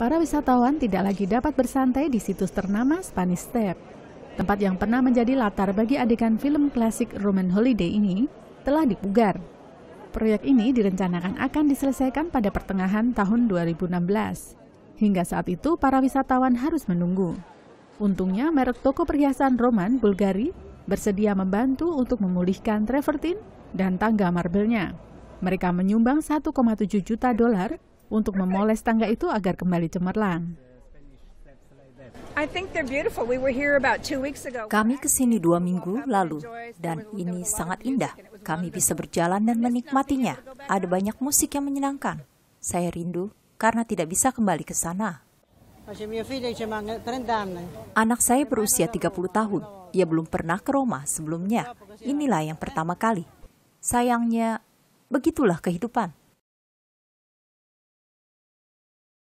para wisatawan tidak lagi dapat bersantai di situs ternama Spanish Step. Tempat yang pernah menjadi latar bagi adegan film klasik Roman Holiday ini telah dipugar. Proyek ini direncanakan akan diselesaikan pada pertengahan tahun 2016. Hingga saat itu, para wisatawan harus menunggu. Untungnya, merek toko perhiasan Roman, Bulgari, bersedia membantu untuk memulihkan travertine dan tangga marbelnya. Mereka menyumbang 1,7 juta dolar untuk memoles tangga itu agar kembali cemerlang. Kami ke sini dua minggu lalu, dan ini sangat indah. Kami bisa berjalan dan menikmatinya. Ada banyak musik yang menyenangkan. Saya rindu karena tidak bisa kembali ke sana. Anak saya berusia 30 tahun. Ia belum pernah ke Roma sebelumnya. Inilah yang pertama kali. Sayangnya, begitulah kehidupan.